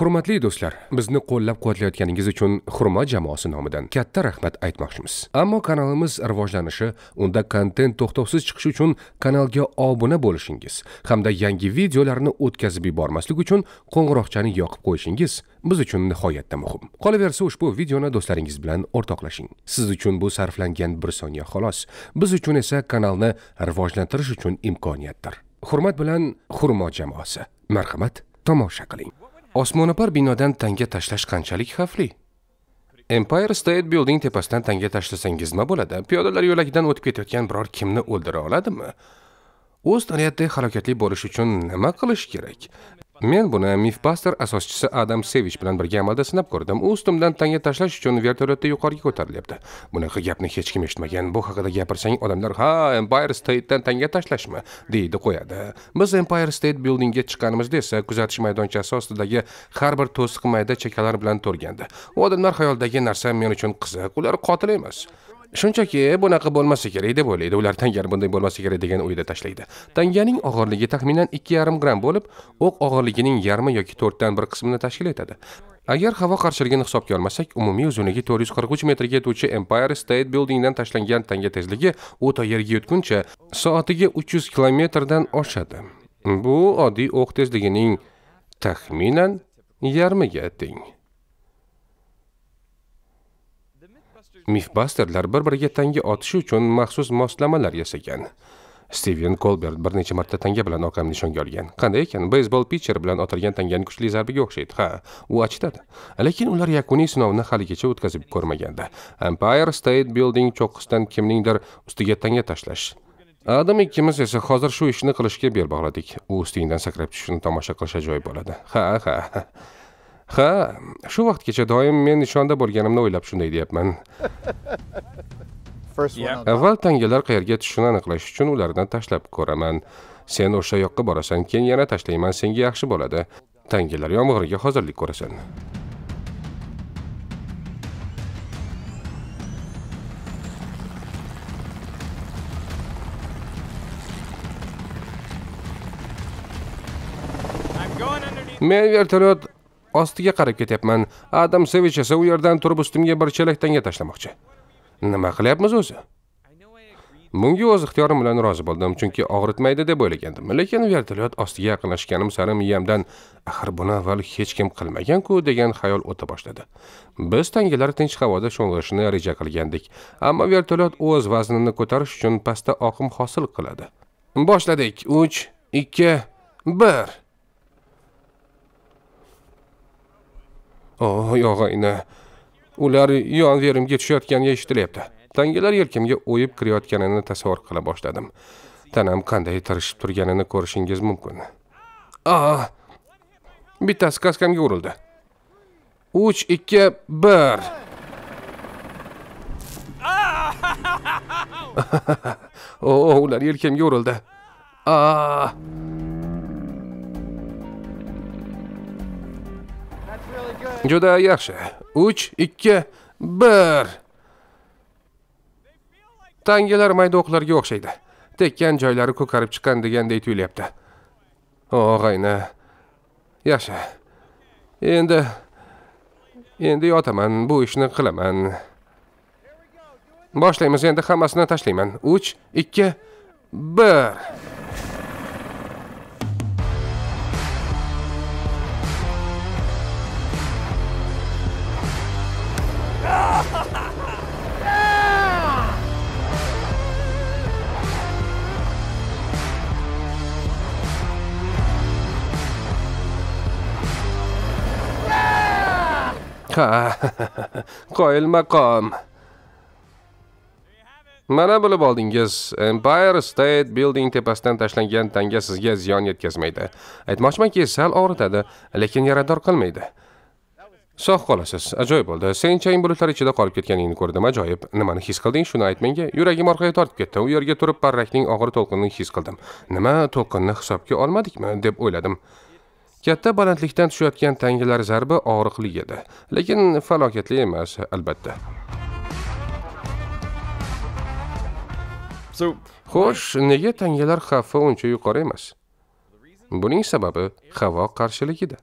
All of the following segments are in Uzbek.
hurmatli do'stlar bizni qo'llab quvvatlayotganingiz uchun hurmat jamoasi nomidan katta rahmat aytmoqchimiz ammo kanalimiz rivojlanishi unda kontent to'xtovsiz chiqishi uchun kanalga obuna bo'lishingiz hamda yangi videolarni o'tkazib yubormaslik uchun qo'ng'iroqchani yoqib qo'yishingiz biz uchun nihoyatda muhim qolaversa ushbu videoni do'stlaringiz bilan o'rtoqlashing siz uchun bu sarflangan bir soniya xolos biz uchun esa kanalni rivojlantirish uchun imkoniyatdir hurmat bilan hurmo jamoasi marhamat tomosha qiling osmono'par binodan tanga tashlash qanchalik xavfli empire state building tepasidan tanga tashlasangiz nima bo'ladi piyodalar yo'lagidan o'tib ketayotgan biror kimni o'ldira oladimi o'z tabiatda halokatli bo'lish uchun nima qilish kerak men buni mifbaster asoschisi adam sevich bilan birga amalda sinab ko'rdim u ustimdan tanga tashlash uchun vertolyotda yuqoriga ko'tarilyapti bunaqa gapni hech kim eshitmagan bu haqida gapirsang odamlar ha empire statedan tanga tashlashmi deydi qo'yadi biz empire state buildingga chiqqanimizda esa kuzatish maydonchasi ostidagi har bir to'siq mayda chekalar bilan to'lgandi u odamlar xayolidagi narsa men uchun qiziq ular qotil emas shunchaki e, bunaqa bo'lmasa kerak deb o'ylaydi ular tangani bunday bo'lmasa kerak degan o'yda tashlaydi tanganing og'irligi taxminan 2,5 gramm bo'lib o'q og'irligining yarmi yoki 4 dan 1 qismini tashkil etadi agar havo qarshiligini hisobga olmasak umumiy uzunligi 443 metrga yetuvchi empire state buildingdan tashlangan tanga tezligi o'ta yerga yetguncha soatiga 300 kilometrdan oshadi bu oddiy o'q tezligining taxminan yarmiga teng mifbasterlar bir-biriga tanga otishi uchun maxsus moslamalar yasagan. Steven Kolbert bir necha marta tanga bilan orqam nishonga olgan. Qanday ekan, beysbol pitcher bilan otilgan tangani kuchli zarbaga o'xshaydi. Ha, u achitadi. Lekin ular yakuniy sinovni haligacha o'tkazib ko'rmaganda. Empire State Building cho'qqisidan kimningdir ustiga tanga tashlash. Adam ikkimiz esa hozir shu ishni qilishga bel bog'ladik. U ustingdan sakrab tushishni tomosha qilish ajoyib bo'ladi. Ha, ha. ha shu vaqtgacha doim men nishonda bo'lganimni o'ylab shunday deyapman avval tangalar qayerga tushishini aniqlash uchun ulardan tashlab ko'raman sen o'sha yoqqa borasan keyin yana tashlayman senga yaxshi bo'ladi tangalar yomg'iriga hozirlik ko'rasan men vertolyot ostiga qarab ketyapman adam sevich esa u yerdan turib ustimga bir tanga tashlamoqchi nima qilyapmiz o'zi bunga o'z ixtiyorim bilan rozi bo'ldim chunki og'ritmaydi deb o'ylagandim lekin vertolyot ostiga yaqinlashganim sari miyamdan axir buni avval hech kim qilmagan-ku degan xayol o'ta boshladi biz tangalar tinch havoda sho'ng'ishni reja qilgandik ammo vertolyot o'z vaznini ko'tarish uchun pastda oqim hosil qiladi boshladik 3 2 1 yo'q ayni ular yonverimga tushayotgani eshitilyapti tangalar yelkamga o'yib kirayotganini tasavvur qila boshladim tanam qanday tirishib turganini ko'rishingiz mumkin a bittasi kaskamga urildi uch ikki bir o ular yelkamga urildi a Juda yaxshi. 3 2 1 Tangalar maydoqlarga o'xshaydi. Tekkan joylari ko'karib chiqqan deganday tuyulyapti. Og'ayni. Yaxshi. Endi endi yotaman, bu ishni qilaman. Boshlaymiz, endi hammasini tashlayman. 3 2 1 ha qoyil maqom mana bilib oldingiz empire state building tepasidan tashlangan tanga sizga ziyon yetkazmaydi aytmoqchimanki sal og'ritadi lekin yarador qilmaydi sog' qolasiz ajoyib bo'ldi sen chang bulutlar ichida qolib ketganingni ko'rdim ajoyib nimani his qilding shuni ayt menga yuragim orqaga tortib ketdi u yerga turib parrakning og'ir to'lqinini his qildim nima to'lqinni hisobga olmadikmi deb o'yladim Katta balandlikdan tushayotgan tangalar zarbi og'riqli edi, lekin falokatli emas, albatta. So, xo'sh, nega tangalar xavfi uncha yuqori emas? Buning sababi havo qarshiligida.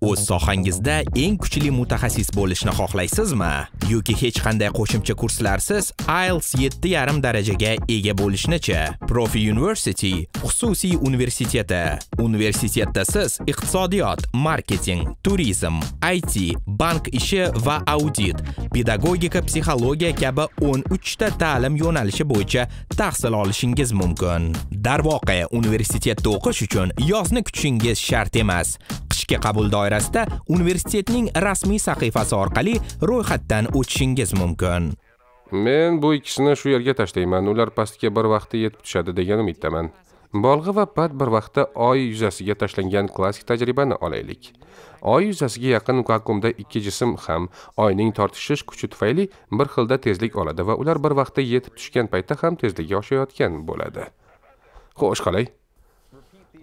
O'z sohangizda eng kuchli mutaxassis bo'lishni xohlaysizmi yoki hech qanday qo'shimcha kurslarsiz IELTS 7.5 darajaga ega bolishni Profi University xususiy universiteti. Universitetda siz iqtisodiyot, marketing, turizm, IT, bank ishi va audit, pedagogika, psixologiya kabi 13 ta ta'lim yo'nalishi bo'yicha tahsil olishingiz mumkin. Darvoqa, universitetda o'qish uchun yozni kutishingiz shart emas. ishga qabul doirasida universitetning rasmiy sahifasi orqali ro'yxatdan o'tishingiz mumkin men bu ikkisini shu yerga tashlayman ular pastga bir vaqtda yetib tushadi degan umiddaman bolg'a va pat bir vaqtda oy yuzasiga tashlangan klassik tajribani olaylik oy yuzasiga yaqin vakuumda ikki jism ham oyning tortishish kuchi tufayli bir xilda tezlik oladi va ular bir vaqtda yetib tushgan paytda ham tezligi oshayotgan bo'ladi xo'sh qalay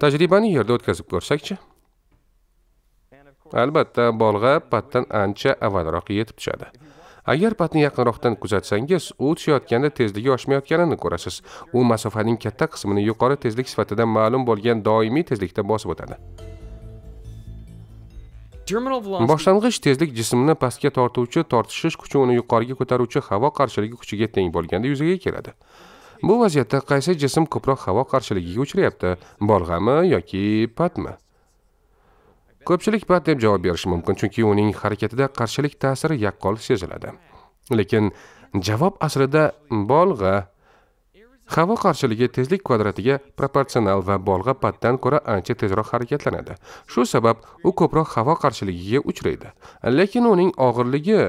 tajribani yerda o'tkazib ko'rsakchi albatta bolg'a patdan ancha avvalroq yetib tushadi agar patni yaqinroqdan kuzatsangiz u tushayotganda tezligi oshmayotganini ko'rasiz u masofaning katta qismini yuqori tezlik sifatida ma'lum bo'lgan doimiy tezlikda bosib o'tadi boshlang'ich tezlik jismni pastga tortuvchi tortishish kuchi uni yuqoriga ko'taruvchi havo qarshiligi kuchiga teng bo'lganda yuzaga keladi bu vaziyatda qaysi jism ko'proq havo qarshiligiga uchrayapti bolg'ami yoki patmi ko'pchilik bad deb javob berishi mumkin chunki uning harakatida qarshilik ta'siri yaqqol seziladi lekin javob aslida bolg'a havo qarshiligi tezlik kvadratiga proporsional va bolg'a patdan ko'ra ancha tezroq harakatlanadi shu sabab u ko'proq havo qarshiligiga uchraydi lekin uning og'irligi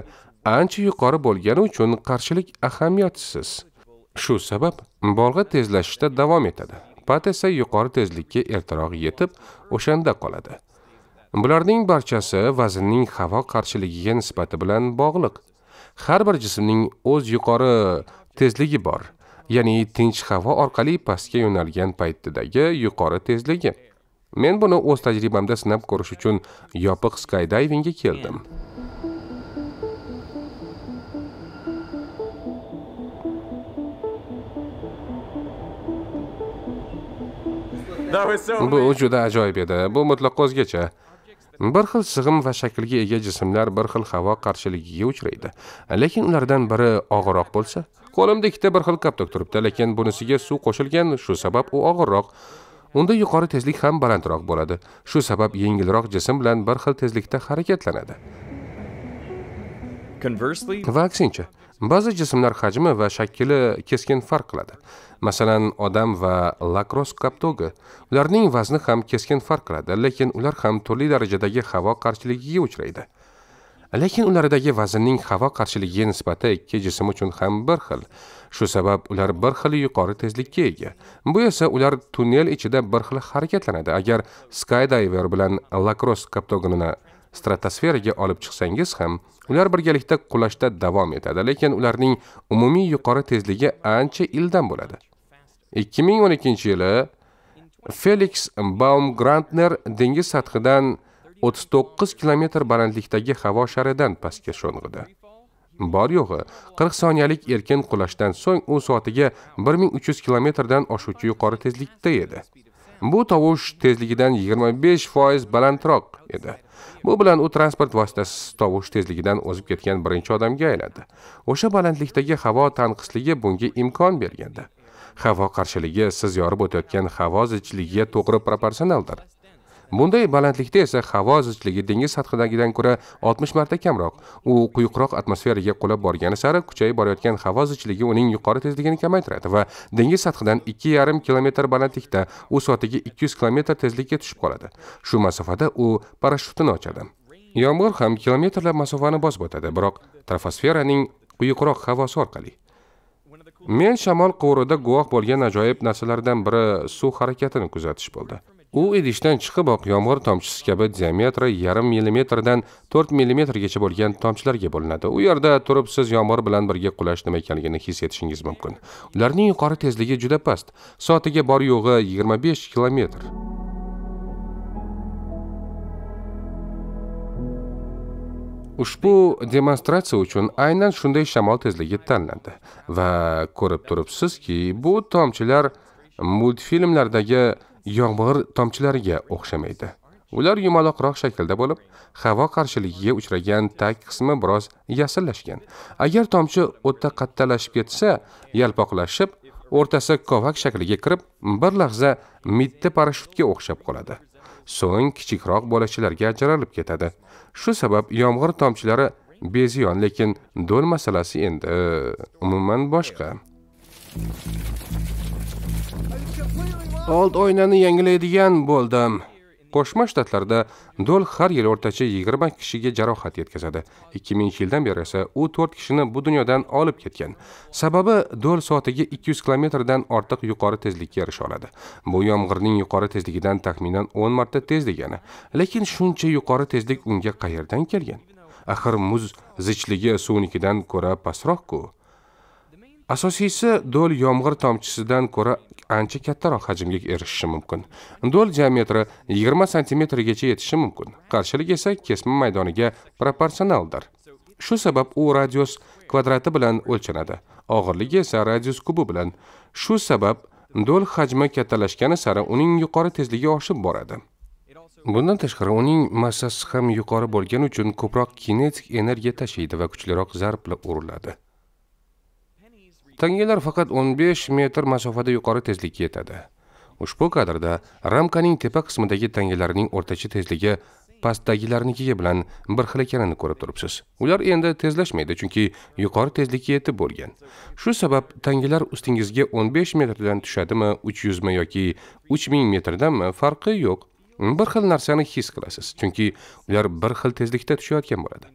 ancha yuqori bo'lgani uchun qarshilik ahamiyatsiz shu sabab bolg'a tezlashishda davom etadi pat esa yuqori tezlikka ertaroq yetib o'shanda qoladi Bularning barchasi vaznning havo qarshiligiga nisbati bilan bog'liq. Har bir jismning o'z yuqori tezligi bor, ya'ni tinch havo orqali pastga yo'nalgan paytidagi yuqori tezligi. Men buni o'z tajribamda sinab ko'rish uchun yopiq skaydivingga keldim. Bu juda ajoyib edi. Bu mutlaqo o'zgacha. bir xil sig'im va shaklga ega jismlar bir xil havo qarshiligiga uchraydi lekin ulardan biri og'irroq bo'lsa qo'limda ikkita bir xil koptok turibdi lekin bunisiga suv qo'shilgan shu sabab u og'irroq unda yuqori tezlik ham balandroq bo'ladi shu sabab yengilroq jism bilan bir xil tezlikda harakatlanadi va aksincha ba'zi jismlar hajmi va shakli keskin farq qiladi masalan odam va lakros kaptogi ularning vazni ham keskin farq qiladi lekin ular ham turli darajadagi havo qarshiligiga uchraydi lekin ulardagi vaznning havo qarshiligiga nisbati ikki jism uchun ham bir xil shu sabab ular bir xil yuqori tezlikka ega bu esa ular tunnel ichida bir xil harakatlanadi agar skydiver bilan lakros kaptogini stratosferaga olib chiqsangiz ham ular birgalikda qulashda davom etadi, lekin ularning umumiy yuqori tezligi ancha ildam bo'ladi. 2012-yili Felix Baumgartner dengiz sathidan 39 kilometr balandlikdagi havo sharidan pastga sho'ng'idi. Bor yo'g'i 40 soniyalik erkin qulashdan so'ng u soatiga 1300 kilometrdan oshuvchi yuqori tezlikda edi. Bu tovush tezligidan 25% balandroq edi. bu bilan u transport vositasi tovush tezligidan o'zib ketgan birinchi odamga aylandi o'sha balandlikdagi havo tanqisligi bunga imkon bergandi havo qarshiligi siz yorib o'tayotgan havo zichligiga to'g'ri proporsionaldir Bunday balandlikda esa havo zichligi dengiz sathidagidan ko'ra 60 marta kamroq. U quyuqroq atmosferaga qulab borgani sari kuchayib borayotgan havo zichligi uning yuqori tezligini kamaytiradi va dengiz sathidan 2,5 kilometr balandlikda u soatiga 200 kilometr tezlikka tushib qoladi. Shu masofada u parashyutini ochadi. Yomg'ir ham kilometrlab masofani bosib o'tadi, biroq trofosferaning quyuqroq havosi orqali Men shamol quvurida guvoh bo'lgan ajoyib narsalardan biri suv harakatini kuzatish bo'ldi. u idishdan chiqiboq yomg'ir tomchisi kabi diametri yarim millimetrdan to'rt millimetrgacha bo'lgan tomchilarga bo'linadi u yerda turib siz yomg'ir bilan birga qulash nima ekanligini his etishingiz mumkin ularning yuqori tezligi juda past soatiga bor yo'g'i 25 kilometr ushbu demonstratsiya uchun aynan shunday shamol tezligi tanlandi va ko'rib turibsizki bu tomchilar multfilmlardagi yomg'ir tomchilariga o'xshamaydi. Ular yumaloqroq shaklda bo'lib, havo qarshiligiga uchragan tag qismi biroz yasillashgan. Agar tomchi o'ta qattalashib ketsa, yalpoqlashib, o'rtasi kovak shakliga kirib, bir lahza mitti parashutga o'xshab qoladi. So'ng kichikroq bo'lachalarga ajralib ketadi. Shu sabab yomg'ir tomchilari beziyon, lekin do'l masalasi endi umuman boshqa. old o'ynani yangilaydigan bo'ldim qo'shma shtatlarda dol har yil o'rtacha 20 kishiga jarohat yetkazadi 2000 yildan beri esa u 4 kishini bu dunyodan olib ketgan sababi dol soatiga 200 kilometrdan ortiq yuqori tezlikka erisha oladi bu yomg'irning yuqori tezligidan taxminan 10 marta tez degani lekin shuncha yuqori tezlik unga qayerdan kelgan axir muz zichligi suvnikidan ko'ra pastroq-ku asosiysi do'l yomg'ir tomchisidan ko'ra ancha kattaroq hajmga erishishi mumkin do'l diametri 20 santimetrgacha yetishi mumkin qarshilik esa kesma maydoniga proporsionaldir shu sabab u radius kvadrati bilan o'lchanadi og'irligi esa radius kubi bilan shu sabab do'l hajmi kattalashgani sari uning yuqori tezligi oshib boradi bundan tashqari uning massasi ham yuqori bo'lgani uchun ko'proq kinetik energiya tashiydi va kuchliroq zarb bilan uriladi Tangalar faqat 15 metr masofada yuqori tezlikka yetadi. Ushbu kadrda ramkaning tepa qismidagi tangalarning o'rtacha tezligi pastdagilarnikiga bilan bir xil ekanini ko'rib turibsiz. Ular endi tezlashmaydi chunki yuqori tezlikka yetib bo'lgan. Shu sabab tangalar ustingizga 15 metrdan tushadimi, 300 mi yoki 3000 metrdanmi, farqi yo'q. Bir xil narsani his qilasiz, chunki ular bir xil tezlikda tushayotgan bo'ladi.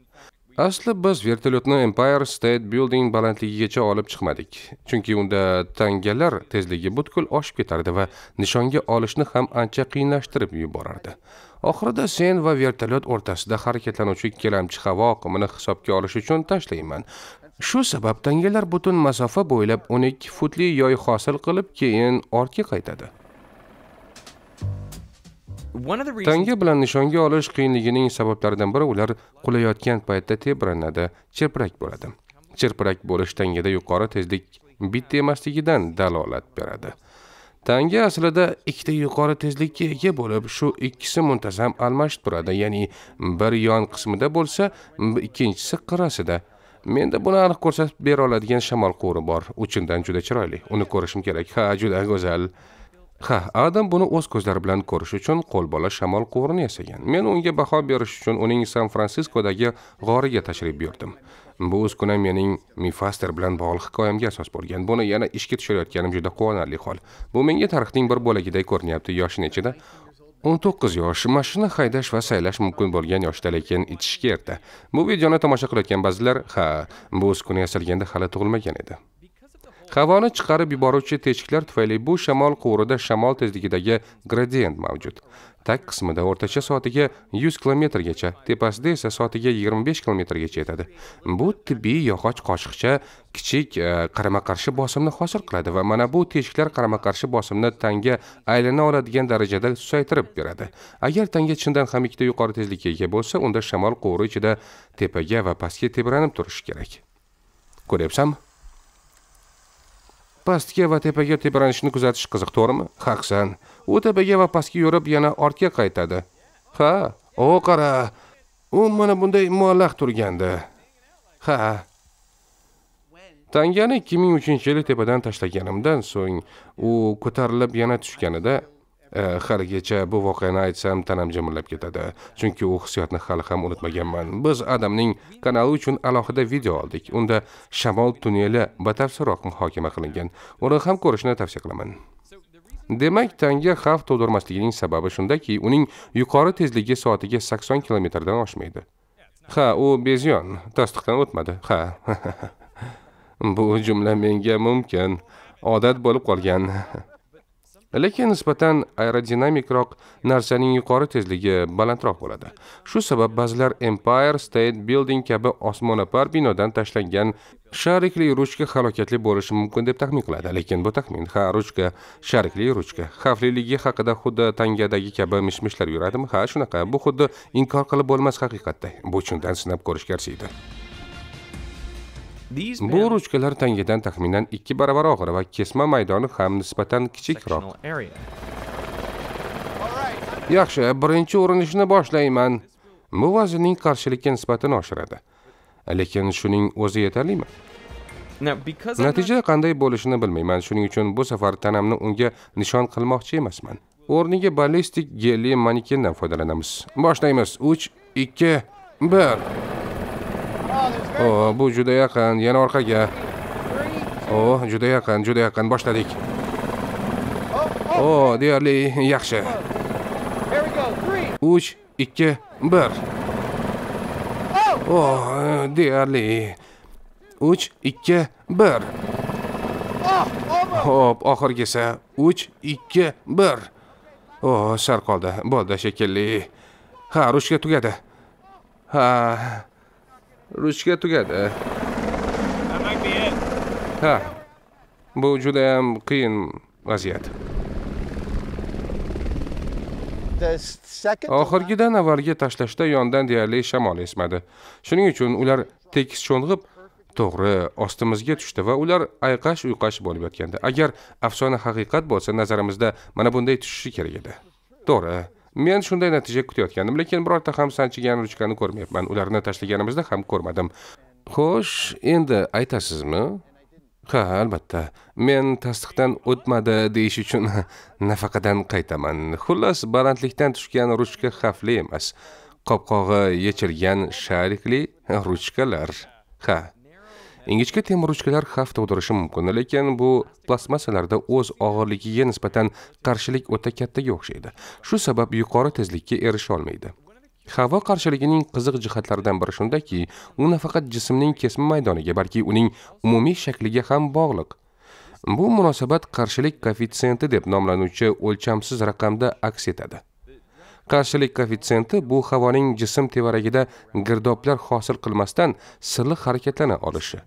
Asli biz vertolyotni Empire State Building balandligigacha olib chiqmadik, chunki unda tangalar tezligi butkul oshib ketardi va nishonga olishni ham ancha qiyinlashtirib yuborardi. Oxirida sen va vertolyot o'rtasida harakatlanuvchi ikkilamchi havo oqimini hisobga olish uchun tashlayman. Shu sabab tangalar butun masofa bo'ylab 12 futli yoy hosil qilib, keyin ortga qaytadi. tanga bilan nishonga olish qiyinligining sabablaridan biri ular qulayotgan paytda tebranadi chirpirak bo'ladi chirpirak bo'lish tangada yuqori tezlik bitta emasligidan dalolat beradi tanga aslida ikkita yuqori tezlikka ega bo'lib shu ikkisi muntazam almashib turadi ya'ni bir yon qismida bo'lsa ikkinchisi qirrasida menda buni aniq ko'rsatib bera oladigan shamol quvuri bor u juda chiroyli uni ko'rishim kerak ha juda go'zal ha adam buni o'z ko'zlari bilan ko'rish uchun qo'lbola shamol quvurini yasagan men unga baho berish uchun uning san fransiskodagi g'origa tashrif buyurdim bu uskuna mening mifaster bilan bog'liq hikoyamga asos bo'lgan buni yana ishga tushirayotganim juda quvonarli hol bu menga tarixning bir bo'lagiday ko'rinyapti yoshi nechida 19 yosh mashina haydash va saylash mumkin bo'lgan yoshda lekin ichishga erta bu videoni tomosha qilayotgan ba'zilar ha bu uskuna yasalganda hali tug'ilmagan edi havoni chiqarib yuboruvchi teshiklar tufayli bu shamol quvurida shamol tezligidagi gradient mavjud tag qismida o'rtacha soatiga 100 kilometrgacha tepasida esa soatiga 25 kilometrgacha yetadi bu tibbiy yog'och qoshiqcha kichik e, qarama qarshi bosimni hosil qiladi va mana bu teshiklar qarama qarshi bosimni tanga aylana oladigan darajada susaytirib beradi agar tanga chindan ham ikkita yuqori tezlikka ega bo'lsa unda shamol quvuri ichida tepaga va pastga tebranib turishi kerak ko'ryapsanmi pastga va tepaga tebranishni kuzatish qiziq to'g'rimi haqsan u tepaga va pastga yurib yana ortga qaytadi ha o qara u mana bunday muallaq turgandi ha tangani 2003 yili tepadan tashlaganimdan so'ng u ko'tarilib yana tushganida haligacha э, bu voqeani aytsam tanam jimirlab ketadi chunki u hissiyotni hali ham unutmaganman biz adamning kanali uchun alohida video oldik unda shamol tunneli batafsilroq muhokama qilingan uni ham ko'rishni tavsiya qilaman Demak, tanga xavf tug'dirmasligining sababi shundaki, uning yuqori tezligi soatiga 80 kilometrdan oshmaydi. Ha, u bezyon, tasdiqdan o'tmadi. Ha. Bu jumla menga mumkin odat bo'lib qolgan. lekin nisbatan aerodinamikroq narsaning yuqori tezligi balandroq bo'ladi shu sabab ba'zilar empire state building kabi osmonopar binodan tashlangan sharikli ruchka halokatli bo'lishi mumkin deb taxmin qiladi lekin bu taxmin ha ruchka sharikli ruchka xavfliligi haqida xuddi tangadagi kabi mish mishlar yuradimi ha shunaqa bu xuddi inkor qilib bo'lmas haqiqatda bu chindan sinab ko'rishga arziydi bu ruchkalar tangadan taxminan ikki baravar og'ir va kesma maydoni ham nisbatan kichikroq yaxshi birinchi urinishni boshlayman bu vaznning qarshilikka nisbatini oshiradi lekin shuning o'zi yetarlimi natija qanday bo'lishini bilmayman shuning uchun bu safar tanamni unga nishon qilmoqchi emasman o'rniga ballistik gelli manekendan foydalanamiz boshlaymiz 3 2 1 Oo, bu juda yaqin yana orqaga o juda yaqin juda yaqin boshladik o deyarli yaxshi uch ikki bir o deyarli uch ikki bir Xo'p, oxirgisi 3 2 1. O, sar qoldi. Bo'ldi shekilli. Ha, rushka tugadi. Ha. ruchka tugadi ha bu juda ham qiyin vaziyat oxirgidan avvalgi tashlashda yondan deyarli shamol esmadi shuning uchun ular tekis sho'ng'ib to'g'ri ostimizga tushdi va ular ayqash uyqash bo'lib yotgandi agar afsona haqiqat bo'lsa nazarimizda mana bunday tushishi kerak edi to'g'ri men shunday natija kutayotgandim lekin birorta ham sanchigan ruchkani ko'rmayapman ularni tashlaganimizda ham ko'rmadim xo'sh endi aytasizmi ha albatta men tasdiqdan o'tmadi deyish uchun nafaqadan qaytaman xullas balandlikdan tushgan ruchka xavfli emas qopqog'i yechilgan sharikli ruchkalar ha ingichka temir xavf tug'dirishi mumkin lekin bu plastmassalarda o'z og'irligiga nisbatan qarshilik o'ta kattaga o'xshaydi shu sabab yuqori tezlikka erisha olmaydi havo qarshiligining qiziq jihatlaridan biri shundaki u nafaqat jismning kesma maydoniga balki uning umumiy shakliga ham bog'liq bu munosabat qarshilik koeffitsiyenti deb nomlanuvchi o'lchamsiz raqamda aks etadi qarshilik koeffitsiyenti bu havoning jism tevaragida girdoblar hosil qilmasdan silliq harakatlana olishi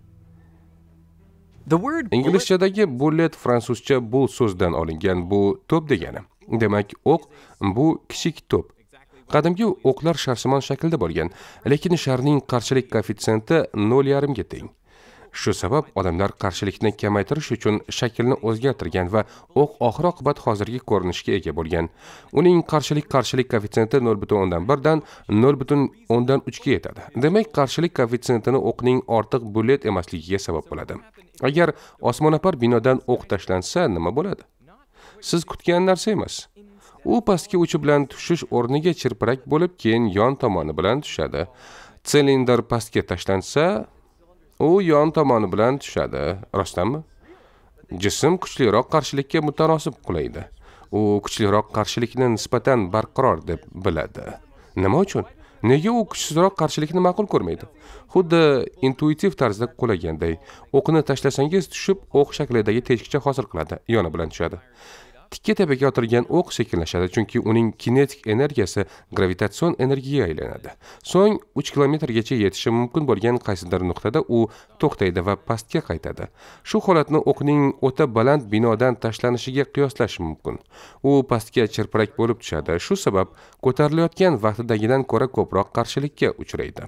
inglizchadagi bullet fransuzcha bu so'zidan olingan bu to'p degani demak o'q bu kichik to'p qadimgi o'qlar sharsimon shaklda bo'lgan lekin sharning qarshilik koeffitsiyenti nol yarimga teng shu sabab odamlar qarshilikni kamaytirish uchun shaklni o'zgartirgan va o'q oxir oqibat hozirgi ko'rinishga ega bo'lgan uning qarshilik qarshilik koeffitsiyenti nol butun o'ndan birdan nol butun o'ndan uchga yetadi demak qarshilik koeffitsientini o'qning ortiq bullet emasligiga sabab bo'ladi Agar osmonapar binodan o'q tashlansa, nima bo'ladi? Siz kutgan narsa emas. U pastga uchi bilan tushish o'rniga chirpirak bo'lib, keyin yon tomoni bilan tushadi. Silindr pastga tashlansa, u yon tomoni bilan tushadi. Rostdanmi? Jism kuchliroq qarshilikka mutanosib qulaydi. U kuchliroq qarshilikni nisbatan barqaror deb biladi. Nima uchun? nega u kuchsizroq qarshilikni ma'qul ko'rmaydi xuddi intuitiv tarzda qulaganday o'qni tashlasangiz tushib o'q shaklidagi teshikcha hosil qiladi yona bilan tushadi tikka tepaga otilgan o'q sekinlashadi chunki uning kinetik energiyasi gravitatsion energiyaga aylanadi so'ng 3 kilometrgacha yetishi mumkin bo'lgan qaysidir nuqtada u to'xtaydi va pastga qaytadi shu holatni o'qning o'ta baland binodan tashlanishiga qiyoslash mumkin u pastga chirpirak bo'lib tushadi shu sabab ko'tarilayotgan vaqtidagidan ko'ra ko'proq qarshilikka uchraydi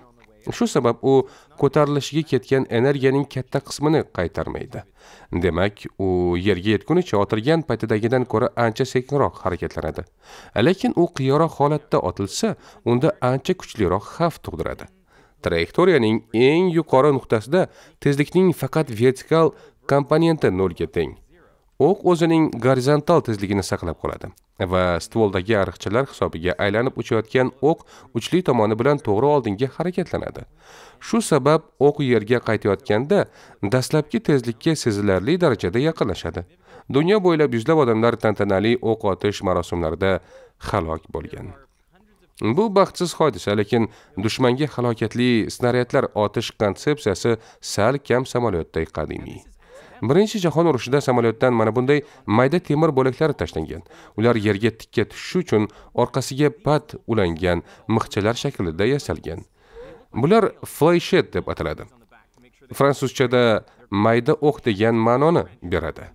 shu sabab u ko'tarilishiga ketgan energiyaning katta qismini qaytarmaydi demak u yerga yetgunicha otilgan paytidagidan ko'ra ancha sekinroq harakatlanadi lekin u qiyaroq holatda otilsa unda ancha kuchliroq xavf tug'diradi trayektoriyaning eng yuqori nuqtasida tezlikning faqat vertikal komponenti 0 ga teng o'q o'zining gorizontal tezligini saqlab qoladi va stvoldagi ariqchalar hisobiga aylanib uchayotgan o'q uchli tomoni bilan to'g'ri oldinga harakatlanadi shu sabab o'q yerga qaytayotganda dastlabki tezlikka sezilarli darajada yaqinlashadi dunyo bo'ylab yuzlab odamlar tantanali o'q otish marosimlarida halok bo'lgan bu baxtsiz hodisa lekin dushmanga halokatli snaryadlar otish konsepsiyasi sal kam samolyotday qadimiy birinchi jahon urushida samolyotdan mana bunday mayda temir bo'laklari tashlangan ular yerga tikka tushishi uchun orqasiga pat ulangan mixchalar shaklida yasalgan bular flayshet deb ataladi fransuzchada mayda o'q degan ma'noni beradi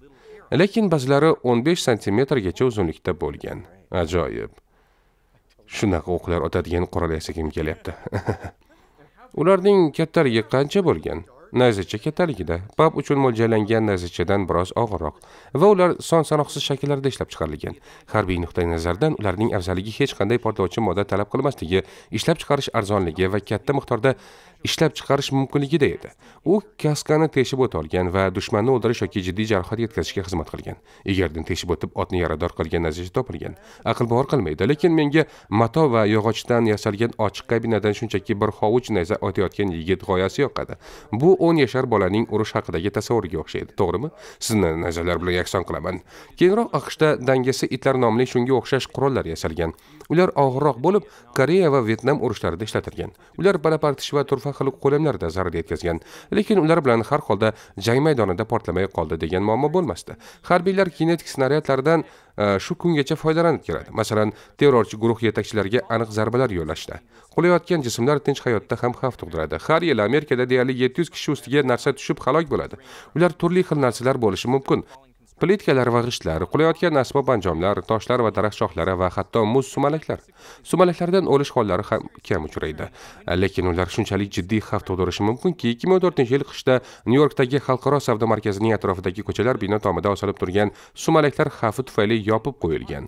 lekin ba'zilari 15 santimetrgacha uzunlikda bo'lgan ajoyib shunaqa o'qlar otadigan qurol yasagim kelyapti ularning kattaligi qancha bo'lgan nayzacha kattaligida pap uchun mo'ljallangan nayzachadan biroz og'irroq va ular son sanoqsiz shakllarda ishlab chiqarilgan. Harbiy nuqtai nazardan ularning afzalligi hech qanday portlovchi modda talab qilmasligi, ishlab chiqarish arzonligi va katta miqdorda ishlab chiqarish mumkinligida edi u kaskani teshib o'tolgan va dushmanni o'ldirish yoki jiddiy jarohat yetkazishga xizmat qilgan egardan teshib o'tib otni yarador qilgan natija topilgan aql bovar qilmaydi lekin menga mato va yog'ochdan yasalgan ochiq kabinadan shunchaki bir hovuch nayza otayotgan yigit g'oyasi yoqadi bu 10 yashar bolaning urush haqidagi tasavvuriga o'xshaydi to'g'rimi sizni nayzalar bilan yakson qilaman keyinroq aqshda dangasa itlar nomli shunga o'xshash qurollar yasalgan ular og'irroq bo'lib koreya va vyetnam urushlarida ishlatilgan ular balapartish va turfa xil qo'lamlarda zarar yetkazgan lekin ular bilan har holda jang maydonida portlamay qoldi degan muammo bo'lmasdi harbiylar kinetik snaryadlardan e, shu kungacha foydalanib keladi masalan terrorchi guruh yetakchilariga aniq zarbalar yo'llashdi qulayotgan jismlar tinch hayotda ham xavf tug'diradi har yili amerikada deyarli yetti yuz kishi ustiga narsa tushib halok bo'ladi ular turli xil narsalar bo'lishi mumkin plitkalar va g'ishtlar qulayotgan asbob anjomlar toshlar va daraxt shoxlari va hatto muz sumalaklar sumalaklardan o'lish hollari ham kam uchraydi lekin ular shunchalik jiddiy xavf tug'dirishi mumkinki 2014 yil qishda nyu yorkdagi xalqaro savdo markazining atrofidagi ko'chalar bino tomida osilib turgan sumalaklar xavfi tufayli yopib qo'yilgan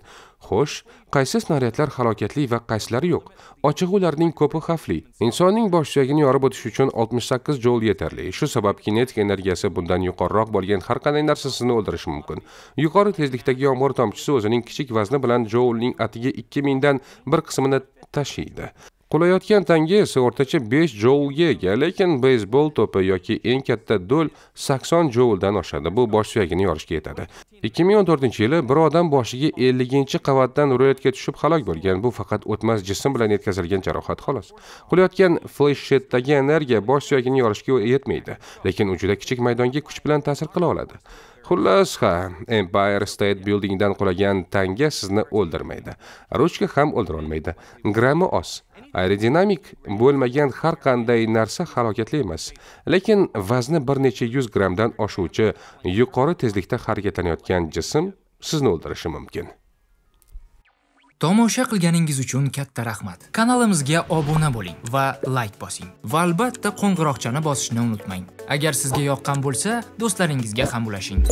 xo'sh qaysi snaryadlar halokatli va qaysilari yo'q ochig'i ularning ko'pi xavfli insonning bosh suyagini yorib o'tish uchun 68 joul yetarli shu sabab kinetik energiyasi bundan yuqoriroq bo'lgan har qanday narsa sizni o'ldirishi mumkin mumkin yuqori tezlikdagi yomg'ir tomchisi o'zining kichik vazni bilan joulning atigi ikki mingdan bir qismini tashiydi Qulayotgan tanga esa o'rtacha 5 joulga ega, lekin beysbol to'pi yoki eng katta do'l 80 jouldan oshadi. Bu bosh suyagini yorishga yetadi. 2014-yili bir odam boshiga 50-qavatdan ruletga tushib halok bo'lgan. Bu faqat o'tmas jism bilan yetkazilgan jarohat xolos. Qulayotgan fleshshetdagi energiya bosh suyagini yorishga yetmaydi, lekin u juda kichik maydonga kuch bilan ta'sir qila oladi. Xullas ha, Empire State Buildingdan qulagan tanga sizni o'ldirmaydi. Ruchka ham o'ldira olmaydi. Grammi oz. Aerodinamik bo'lmagan har qanday narsa halokatli emas, lekin vazni bir necha 100 grammdan oshuvchi yuqori tezlikda harakatlanayotgan jism sizni o'ldirishi mumkin. Tomosha qilganingiz uchun katta rahmat. Kanalimizga obuna bo'ling va like bosing. Va albatta qo'ng'iroqchani bosishni unutmang. Agar sizga yoqqan bo'lsa, do'stlaringizga ham ulashing.